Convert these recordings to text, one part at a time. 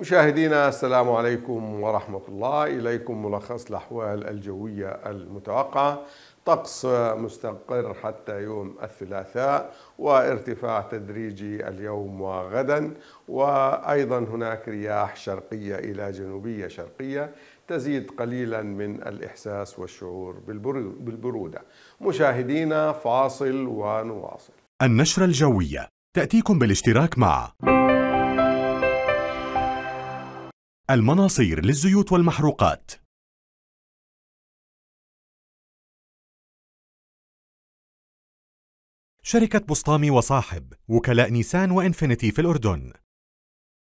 مشاهدينا السلام عليكم ورحمة الله إليكم ملخص الأحوال الجوية المتوقعة طقس مستقر حتى يوم الثلاثاء وارتفاع تدريجي اليوم وغدا وأيضا هناك رياح شرقية إلى جنوبية شرقية تزيد قليلا من الإحساس والشعور بالبرودة مشاهدينا فاصل ونواصل النشرة الجوية تأتيكم بالاشتراك مع المناصير للزيوت والمحروقات شركة بسطامي وصاحب وكلاء نيسان وإنفينيتي في الأردن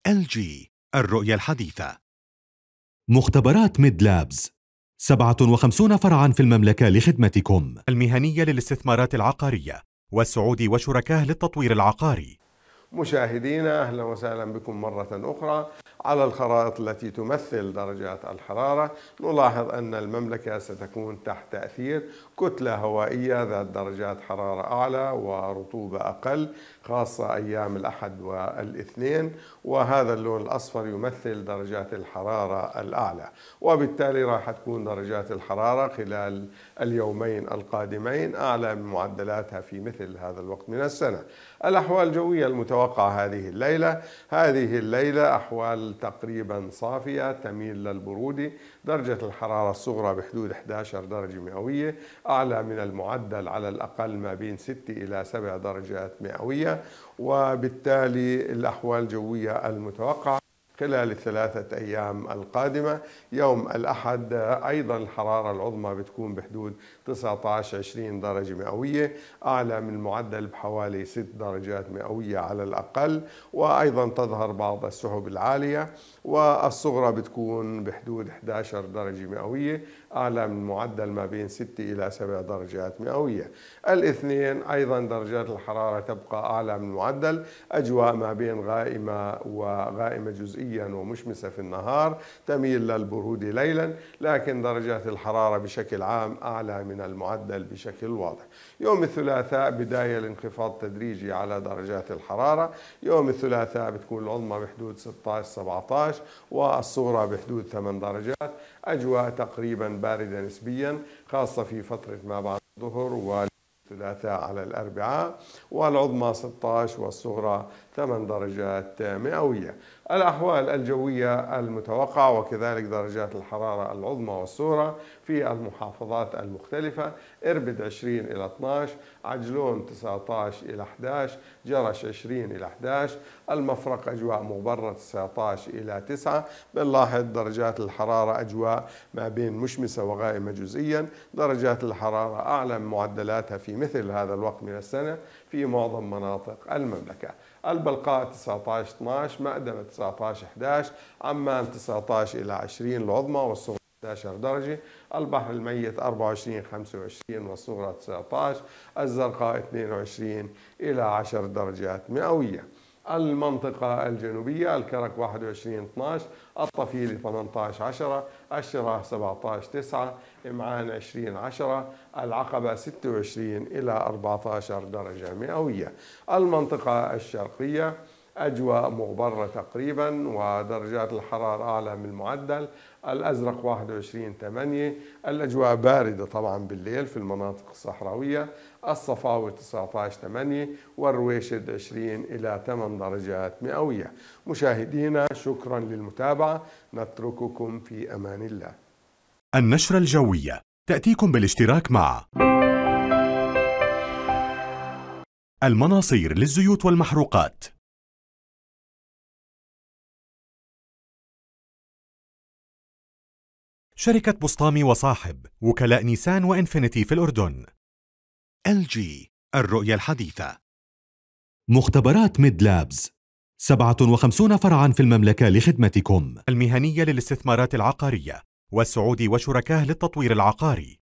ال جي الرؤية الحديثة مختبرات ميد لابز 57 فرعا في المملكة لخدمتكم المهنية للاستثمارات العقارية والسعودي وشركاه للتطوير العقاري مشاهدينا اهلا وسهلا بكم مره اخرى على الخرائط التي تمثل درجات الحراره نلاحظ ان المملكه ستكون تحت تاثير كتله هوائيه ذات درجات حراره اعلى ورطوبه اقل خاصه ايام الاحد والاثنين وهذا اللون الاصفر يمثل درجات الحراره الاعلى وبالتالي راح تكون درجات الحراره خلال اليومين القادمين اعلى من معدلاتها في مثل هذا الوقت من السنه الاحوال الجويه المتوقعه تتوقع هذه الليلة هذه الليلة أحوال تقريبا صافية تميل للبرودة درجة الحرارة الصغرى بحدود 11 درجة مئوية أعلى من المعدل على الأقل ما بين 6 إلى 7 درجات مئوية وبالتالي الأحوال الجوية المتوقعة خلال الثلاثة أيام القادمة يوم الأحد أيضا الحرارة العظمى بتكون بحدود 19-20 درجة مئوية أعلى من المعدل بحوالي 6 درجات مئوية على الأقل وأيضا تظهر بعض السحب العالية والصغرى بتكون بحدود 11 درجة مئوية أعلى من المعدل ما بين 6 إلى 7 درجات مئوية الاثنين أيضا درجات الحرارة تبقى أعلى من المعدل أجواء ما بين غائمة وغائمة جزئية شتويا ومشمسة في النهار تميل للبرودة ليلا لكن درجات الحرارة بشكل عام أعلى من المعدل بشكل واضح يوم الثلاثاء بداية الانخفاض تدريجي على درجات الحرارة يوم الثلاثاء بتكون العظمى بحدود 16-17 والصغرى بحدود 8 درجات أجواء تقريبا باردة نسبيا خاصة في فترة ما بعد الظهر الثلاثاء على الأربعاء والعظمى 16 والصغرى 8 درجات مئوية الأحوال الجوية المتوقعة وكذلك درجات الحرارة العظمى والصغرى في المحافظات المختلفة إربد 20 إلى 12 عجلون 19 إلى 11 جرش 20 إلى 11 المفرق أجواء مبرة 19 إلى 9 بنلاحظ درجات الحرارة أجواء ما بين مشمسة وغائمة جزئيا درجات الحرارة أعلى من معدلاتها في مثل هذا الوقت من السنة في معظم مناطق المملكة البلقاء 19 12 مأدبة 19 11 عمان 19 إلى 20 العظمى والصغرى 11 درجة البحر الميت 24 25 والصغرى 19 الزرقاء 22 إلى 10 درجات مئوية المنطقة الجنوبية الكرك 21 12 الطفيلي 18 10 الشراح 17 9 إمعان 20 10 العقبة 26 إلى 14 درجة مئوية المنطقة الشرقية أجواء مغبرة تقريبا ودرجات الحرارة أعلى من المعدل الأزرق 21 8 الأجواء باردة طبعا بالليل في المناطق الصحراوية الصفاوي 19 8 والرويشد 20 إلى 8 درجات مئوية مشاهدينا شكرا للمتابعة نترككم في أمان الله النشرة الجوية تأتيكم بالاشتراك مع المناصير للزيوت والمحروقات شركة بسطامي وصاحب وكلاء نيسان وإنفينيتي في الأردن ال جي الرؤية الحديثة مختبرات ميد لابز 57 فرعا في المملكة لخدمتكم المهنية للاستثمارات العقارية والسعودي وشركاه للتطوير العقاري